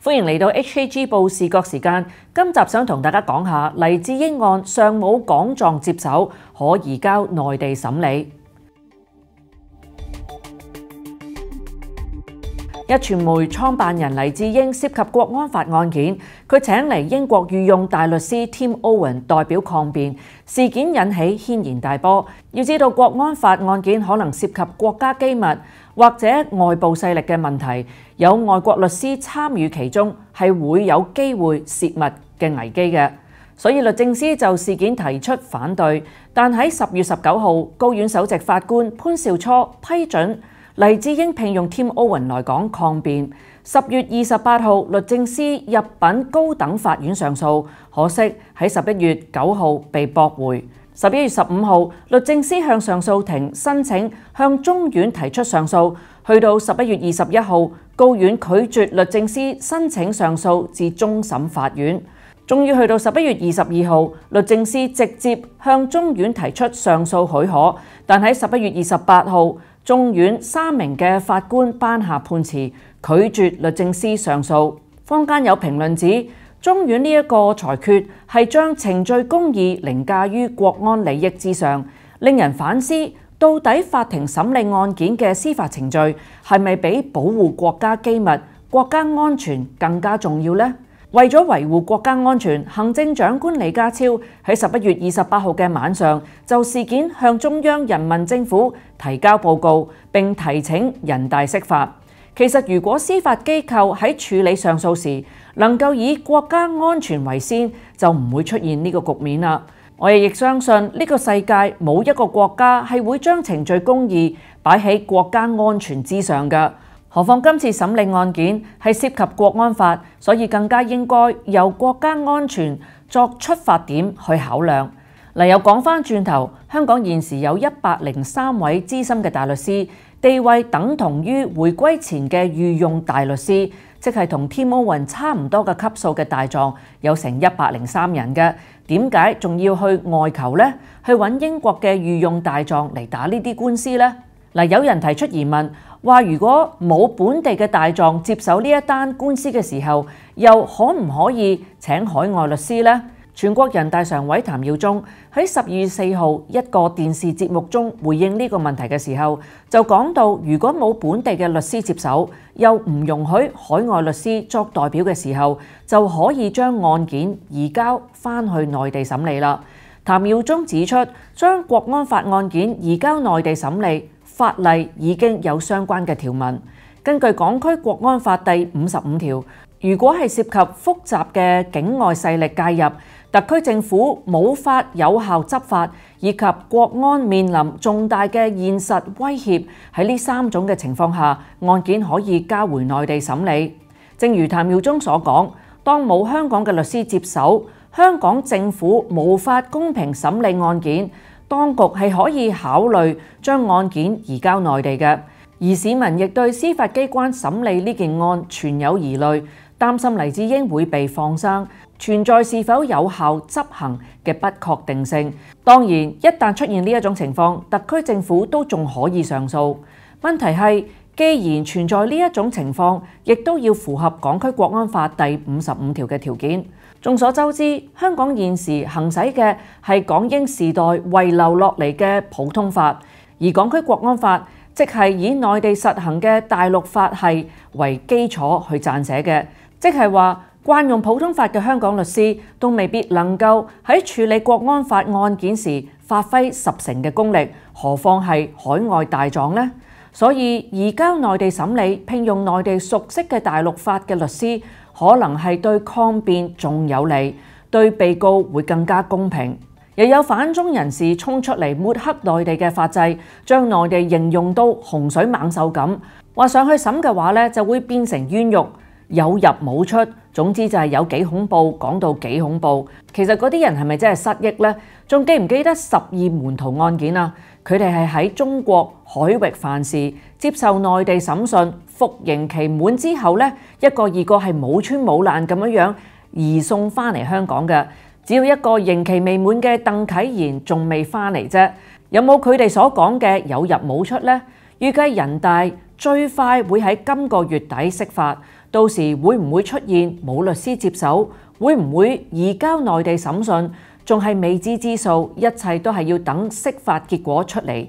欢迎嚟到 h a g 报视觉时间，今集想同大家講下，嚟自英案尚冇港状接手，可移交内地审理。一传媒创办人黎智英涉及国安法案件，佢请嚟英国御用大律师 Tim Owen 代表抗辩。事件引起轩然大波。要知道国安法案件可能涉及国家机密或者外部势力嘅问题，有外国律师参与其中系会有机会泄密嘅危机嘅。所以律政司就事件提出反对，但喺十月十九号，高院首席法官潘少初批准。黎智英聘用 t i m Owen 来讲抗辩。十月二十八号，律政司入禀高等法院上诉，可惜喺十一月九号被驳回。十一月十五号，律政司向上诉庭申请向中院提出上诉，去到十一月二十一号，高院拒绝律政司申请上诉至终审法院。终于去到十一月二十二号，律政司直接向中院提出上诉许可，但喺十一月二十八号。中院三名嘅法官颁下判词，拒绝律政司上诉。坊间有评论指，中院呢一个裁决系将程序公义凌驾于国安利益之上，令人反思到底法庭审理案件嘅司法程序系咪比保护国家机密、国家安全更加重要呢？为咗维护国家安全，行政长官李家超喺十一月二十八号嘅晚上就事件向中央人民政府提交报告，并提请人大释法。其实如果司法机构喺处理上诉时能够以国家安全为先，就唔会出现呢个局面啦。我哋亦相信呢个世界冇一个国家系会将程序公义摆喺国家安全之上㗎。何况今次审理案件系涉及国安法，所以更加应该由国家安全作出发点去考量。嗱，又讲翻转头，香港现时有一百零三位资深嘅大律师，地位等同于回归前嘅御用大律师，即系同天安運差唔多嘅级数嘅大状，有成一百零三人嘅。点解仲要去外求呢？去揾英国嘅御用大状嚟打呢啲官司呢？嗱，有人提出疑问。話如果冇本地嘅大狀接手呢一單官司嘅時候，又可唔可以請海外律師呢？全國人大常委譚耀宗喺十二月四號一個電視節目中回應呢個問題嘅時候，就講到如果冇本地嘅律師接手，又唔容許海外律師作代表嘅時候，就可以將案件移交翻去內地審理啦。譚耀宗指出，將國安法案件移交內地審理。法例已經有相關嘅條文。根據港區國安法第五十五條，如果係涉及複雜嘅境外勢力介入，特區政府冇法有效執法，以及國安面臨重大嘅現實威脅，喺呢三種嘅情況下，案件可以交回內地審理。正如譚耀宗所講，當冇香港嘅律師接手，香港政府無法公平審理案件。當局係可以考慮將案件移交內地嘅，而市民亦對司法機關審理呢件案存有疑慮，擔心黎智英會被放生，存在是否有效執行嘅不確定性。當然，一旦出現呢一種情況，特區政府都仲可以上訴。問題係，既然存在呢一種情況，亦都要符合《港區國安法》第五十五條嘅條件。眾所周知，香港現時行使嘅係港英時代遺留落嚟嘅普通法，而港區國安法即係以內地實行嘅大陸法系為基礎去撰寫嘅，即係話慣用普通法嘅香港律師都未必能夠喺處理國安法案件時發揮十成嘅功力，何況係海外大狀呢？所以移交內地審理，聘用內地熟悉嘅大陸法嘅律師。可能係對抗辯仲有利，對被告會更加公平。又有反中人士衝出嚟抹黑內地嘅法制，將內地形容到洪水猛獸咁。話上去審嘅話咧，就會變成冤獄，有入冇出。總之就係有幾恐怖，講到幾恐怖。其實嗰啲人係咪真係失憶呢？仲記唔記得十二門徒案件啊？佢哋係喺中國海域犯事，接受內地審訊。服刑期滿之後咧，一個二個係冇穿冇爛咁樣樣移送翻嚟香港嘅，只要一個刑期未滿嘅鄧啟賢仲未翻嚟啫，有冇佢哋所講嘅有入冇出呢？預計人大最快會喺今個月底釋法，到時會唔會出現冇律師接手，會唔會移交內地審訊，仲係未知之數，一切都係要等釋法結果出嚟。